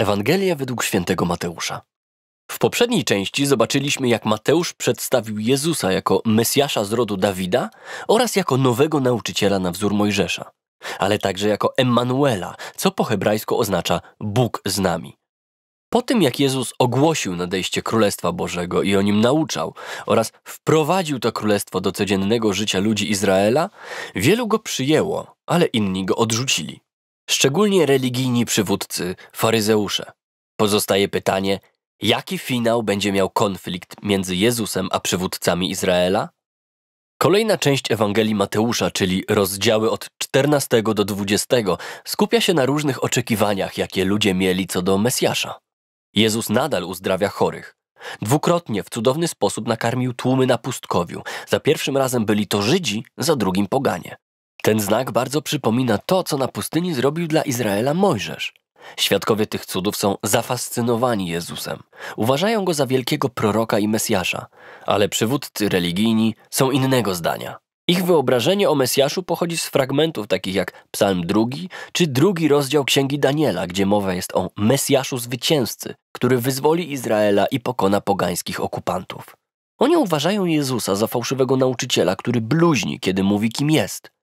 Ewangelia według świętego Mateusza. W poprzedniej części zobaczyliśmy, jak Mateusz przedstawił Jezusa jako Mesjasza z rodu Dawida oraz jako nowego nauczyciela na wzór Mojżesza, ale także jako Emanuela, co po hebrajsku oznacza Bóg z nami. Po tym, jak Jezus ogłosił nadejście Królestwa Bożego i o nim nauczał oraz wprowadził to królestwo do codziennego życia ludzi Izraela, wielu go przyjęło, ale inni go odrzucili szczególnie religijni przywódcy, faryzeusze. Pozostaje pytanie, jaki finał będzie miał konflikt między Jezusem a przywódcami Izraela? Kolejna część Ewangelii Mateusza, czyli rozdziały od 14 do 20, skupia się na różnych oczekiwaniach, jakie ludzie mieli co do Mesjasza. Jezus nadal uzdrawia chorych. Dwukrotnie w cudowny sposób nakarmił tłumy na pustkowiu. Za pierwszym razem byli to Żydzi, za drugim poganie. Ten znak bardzo przypomina to, co na pustyni zrobił dla Izraela Mojżesz. Świadkowie tych cudów są zafascynowani Jezusem. Uważają go za wielkiego proroka i Mesjasza, ale przywódcy religijni są innego zdania. Ich wyobrażenie o Mesjaszu pochodzi z fragmentów takich jak Psalm II czy drugi rozdział Księgi Daniela, gdzie mowa jest o Mesjaszu zwycięzcy, który wyzwoli Izraela i pokona pogańskich okupantów. Oni uważają Jezusa za fałszywego nauczyciela, który bluźni, kiedy mówi kim jest.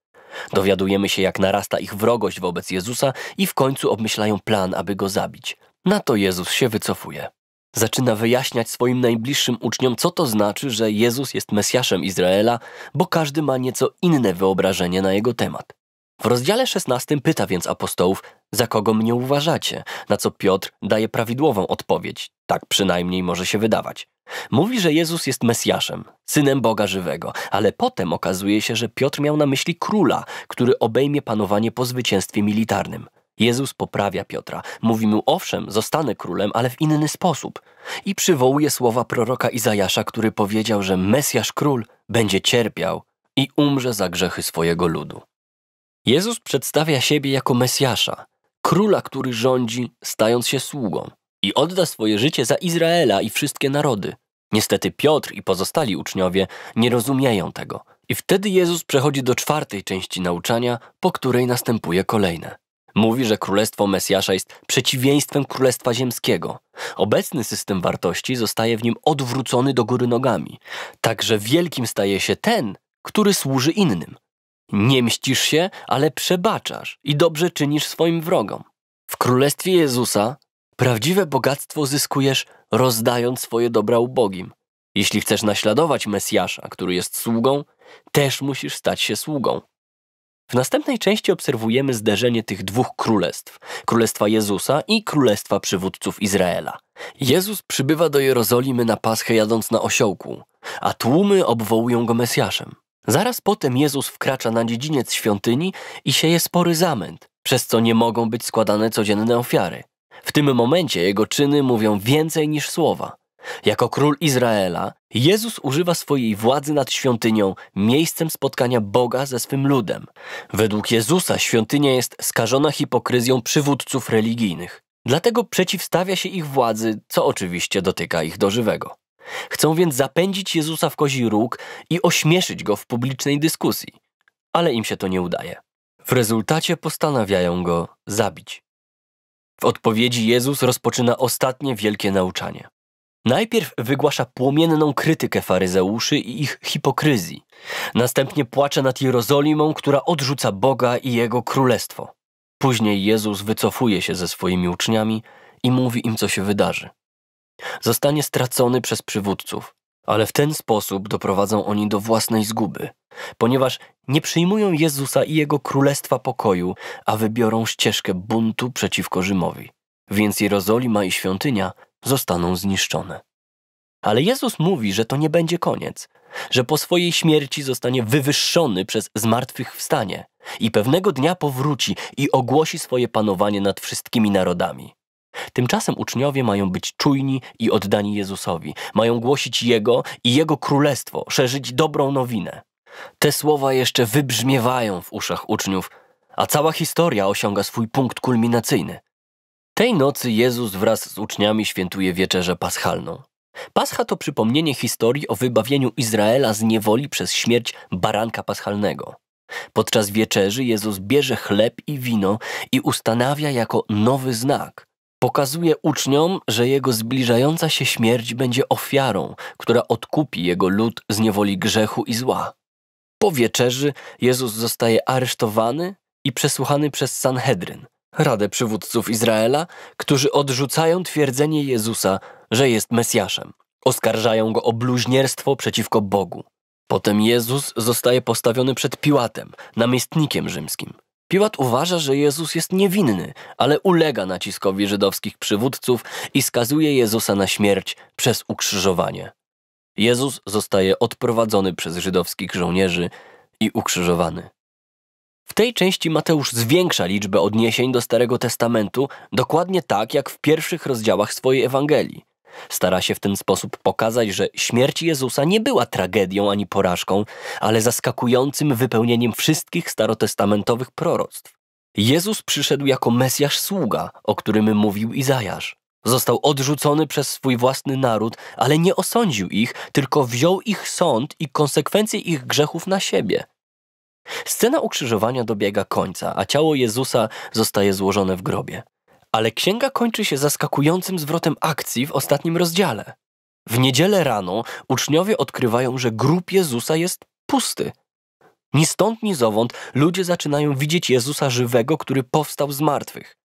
Dowiadujemy się, jak narasta ich wrogość wobec Jezusa i w końcu obmyślają plan, aby go zabić. Na to Jezus się wycofuje. Zaczyna wyjaśniać swoim najbliższym uczniom, co to znaczy, że Jezus jest Mesjaszem Izraela, bo każdy ma nieco inne wyobrażenie na jego temat. W rozdziale 16 pyta więc apostołów, za kogo mnie uważacie, na co Piotr daje prawidłową odpowiedź, tak przynajmniej może się wydawać. Mówi, że Jezus jest Mesjaszem, synem Boga żywego, ale potem okazuje się, że Piotr miał na myśli króla, który obejmie panowanie po zwycięstwie militarnym. Jezus poprawia Piotra. Mówi mu, owszem, zostanę królem, ale w inny sposób. I przywołuje słowa proroka Izajasza, który powiedział, że Mesjasz król będzie cierpiał i umrze za grzechy swojego ludu. Jezus przedstawia siebie jako Mesjasza, króla, który rządzi, stając się sługą i odda swoje życie za Izraela i wszystkie narody. Niestety Piotr i pozostali uczniowie nie rozumieją tego. I wtedy Jezus przechodzi do czwartej części nauczania, po której następuje kolejne. Mówi, że królestwo Mesjasza jest przeciwieństwem królestwa ziemskiego. Obecny system wartości zostaje w nim odwrócony do góry nogami. Także wielkim staje się ten, który służy innym. Nie mścisz się, ale przebaczasz i dobrze czynisz swoim wrogom. W królestwie Jezusa Prawdziwe bogactwo zyskujesz, rozdając swoje dobra ubogim. Jeśli chcesz naśladować Mesjasza, który jest sługą, też musisz stać się sługą. W następnej części obserwujemy zderzenie tych dwóch królestw królestwa Jezusa i królestwa przywódców Izraela. Jezus przybywa do Jerozolimy na Paschę jadąc na osiołku, a tłumy obwołują go Mesjaszem. Zaraz potem Jezus wkracza na dziedziniec świątyni i sieje spory zamęt, przez co nie mogą być składane codzienne ofiary. W tym momencie jego czyny mówią więcej niż słowa. Jako król Izraela, Jezus używa swojej władzy nad świątynią, miejscem spotkania Boga ze swym ludem. Według Jezusa świątynia jest skażona hipokryzją przywódców religijnych. Dlatego przeciwstawia się ich władzy, co oczywiście dotyka ich do żywego. Chcą więc zapędzić Jezusa w kozi róg i ośmieszyć go w publicznej dyskusji, ale im się to nie udaje. W rezultacie postanawiają go zabić. W odpowiedzi Jezus rozpoczyna ostatnie wielkie nauczanie. Najpierw wygłasza płomienną krytykę faryzeuszy i ich hipokryzji. Następnie płacze nad Jerozolimą, która odrzuca Boga i jego królestwo. Później Jezus wycofuje się ze swoimi uczniami i mówi im, co się wydarzy. Zostanie stracony przez przywódców, ale w ten sposób doprowadzą oni do własnej zguby, ponieważ nie przyjmują Jezusa i Jego Królestwa Pokoju, a wybiorą ścieżkę buntu przeciwko Rzymowi. Więc Jerozolima i świątynia zostaną zniszczone. Ale Jezus mówi, że to nie będzie koniec, że po swojej śmierci zostanie wywyższony przez zmartwychwstanie i pewnego dnia powróci i ogłosi swoje panowanie nad wszystkimi narodami. Tymczasem uczniowie mają być czujni i oddani Jezusowi, mają głosić Jego i Jego królestwo, szerzyć dobrą nowinę. Te słowa jeszcze wybrzmiewają w uszach uczniów, a cała historia osiąga swój punkt kulminacyjny. Tej nocy Jezus wraz z uczniami świętuje wieczerzę paschalną. Pascha to przypomnienie historii o wybawieniu Izraela z niewoli przez śmierć baranka paschalnego. Podczas wieczerzy Jezus bierze chleb i wino i ustanawia jako nowy znak – Pokazuje uczniom, że jego zbliżająca się śmierć będzie ofiarą, która odkupi jego lud z niewoli grzechu i zła. Po wieczerzy Jezus zostaje aresztowany i przesłuchany przez Sanhedryn, Radę Przywódców Izraela, którzy odrzucają twierdzenie Jezusa, że jest Mesjaszem. Oskarżają go o bluźnierstwo przeciwko Bogu. Potem Jezus zostaje postawiony przed Piłatem, namiestnikiem rzymskim. Piłat uważa, że Jezus jest niewinny, ale ulega naciskowi żydowskich przywódców i skazuje Jezusa na śmierć przez ukrzyżowanie. Jezus zostaje odprowadzony przez żydowskich żołnierzy i ukrzyżowany. W tej części Mateusz zwiększa liczbę odniesień do Starego Testamentu dokładnie tak, jak w pierwszych rozdziałach swojej Ewangelii. Stara się w ten sposób pokazać, że śmierć Jezusa nie była tragedią ani porażką, ale zaskakującym wypełnieniem wszystkich starotestamentowych proroctw. Jezus przyszedł jako Mesjasz sługa, o którym mówił Izajasz. Został odrzucony przez swój własny naród, ale nie osądził ich, tylko wziął ich sąd i konsekwencje ich grzechów na siebie. Scena ukrzyżowania dobiega końca, a ciało Jezusa zostaje złożone w grobie ale księga kończy się zaskakującym zwrotem akcji w ostatnim rozdziale. W niedzielę rano uczniowie odkrywają, że grób Jezusa jest pusty. Ni stąd, ni zowąd ludzie zaczynają widzieć Jezusa żywego, który powstał z martwych.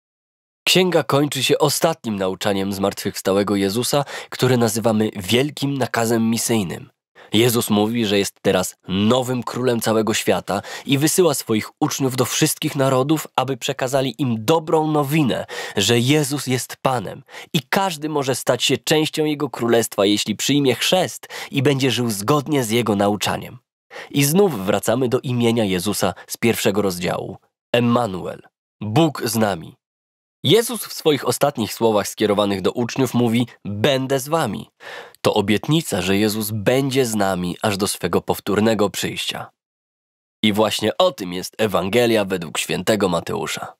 Księga kończy się ostatnim nauczaniem zmartwychwstałego Jezusa, które nazywamy Wielkim Nakazem Misyjnym. Jezus mówi, że jest teraz nowym królem całego świata i wysyła swoich uczniów do wszystkich narodów, aby przekazali im dobrą nowinę, że Jezus jest Panem i każdy może stać się częścią Jego królestwa, jeśli przyjmie chrzest i będzie żył zgodnie z Jego nauczaniem. I znów wracamy do imienia Jezusa z pierwszego rozdziału. Emmanuel. Bóg z nami. Jezus w swoich ostatnich słowach skierowanych do uczniów mówi: Będę z wami. To obietnica, że Jezus będzie z nami aż do swego powtórnego przyjścia. I właśnie o tym jest Ewangelia według świętego Mateusza.